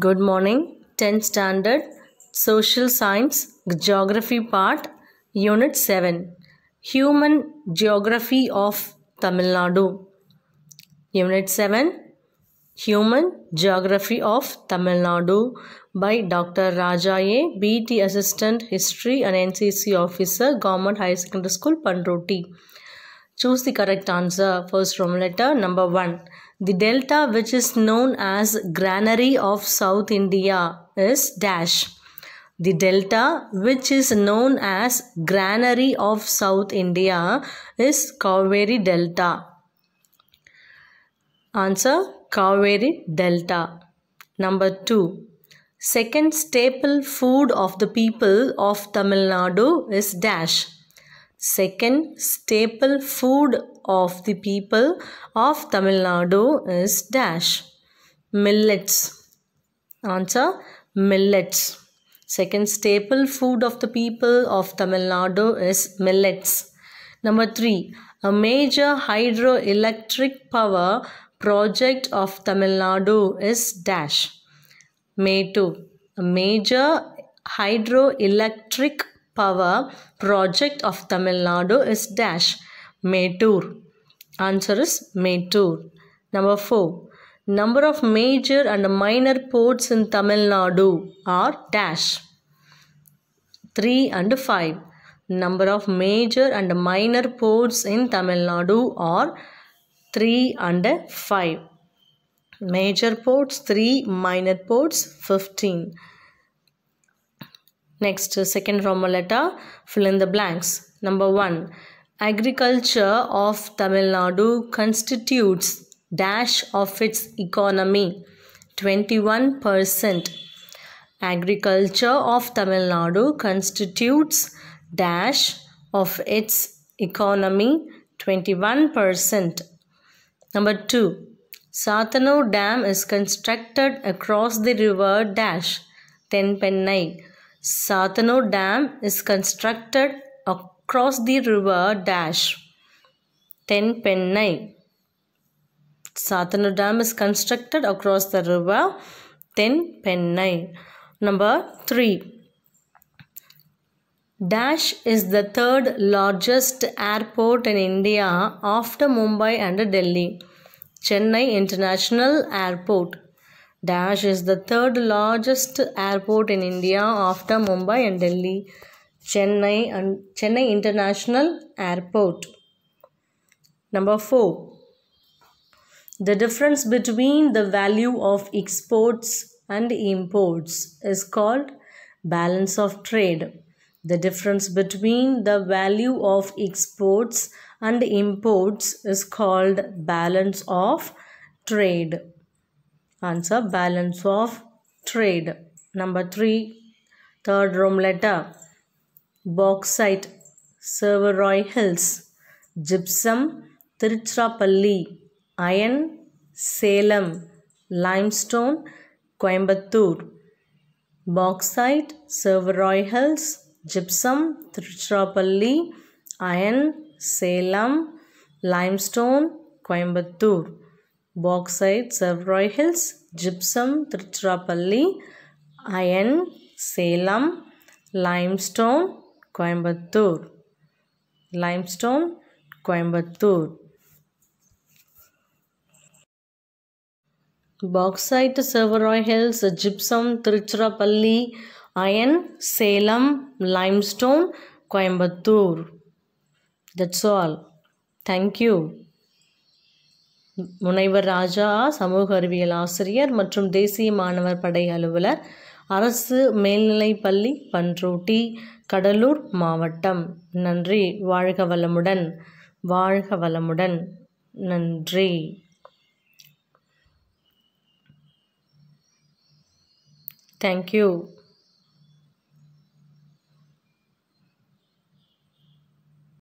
Good morning. 10th Standard Social Science Geography Part Unit 7 Human Geography of Tamil Nadu Unit 7 Human Geography of Tamil Nadu by Dr. Rajaye, BT Assistant History and NCC Officer, Government High Secondary School, Pandroti. Choose the correct answer. First from letter number 1. The delta which is known as granary of South India is dash. The delta which is known as granary of South India is Kaveri delta. Answer Kaveri delta. Number 2. Second staple food of the people of Tamil Nadu is dash. Second staple food of the people of Tamil Nadu is dash. Millets. Answer millets. Second staple food of the people of Tamil Nadu is millets. Number three, a major hydroelectric power project of Tamil Nadu is dash. May 2. A major hydroelectric power project of Tamil Nadu is dash Mettur. Answer is Mettur. Number 4. Number of major and minor ports in Tamil Nadu are dash 3 and 5. Number of major and minor ports in Tamil Nadu are 3 and 5. Major ports 3, minor ports 15. Next, second Roman letter, fill in the blanks. Number 1. Agriculture of Tamil Nadu constitutes dash of its economy 21%. Agriculture of Tamil Nadu constitutes dash of its economy 21%. Number 2. Satanur Dam is constructed across the river dash Tenpennai Satano Dam is constructed across the river dash Tenpennai. Satano Dam is constructed across the river Tenpennai. Number 3. Dash is the third largest airport in India after Mumbai and Delhi. Chennai International Airport. Dash is the third largest airport in India after Mumbai and Delhi, Chennai and Chennai International Airport. Number 4. The difference between the value of exports and imports is called balance of trade. The difference between the value of exports and imports is called balance of trade. Answer balance of trade. Number 3. Third letter. Bauxite. Serveroy Hills. Gypsum. Tiruchirappalli. Iron. Salem. Limestone. Coimbatore. Bauxite. Serveroy Hills. Gypsum. Tiruchirappalli. Iron. Salem. Limestone. Coimbatore bauxite, severoil hills, gypsum, Trichurapalli, iron, Salem, limestone, Coimbatore. Limestone, Coimbatore. Bauxite, severoil hills, gypsum, Trichurapalli, iron, Salem, limestone, Coimbatore. That's all. Thank you. முனைவர் ராஜா சமூக அறிவியல் ஆசிரியர் மற்றும் தேசிய மாணவர் படை அலுவலர் அரசு மேல்நிலைப்பள்ளி பன்ரூட்டி கடலூர் மாவட்டம் நன்றி வாழ்க வளமுடன் வாழ்க வளமுடன் நன்றி தேங்க்யூ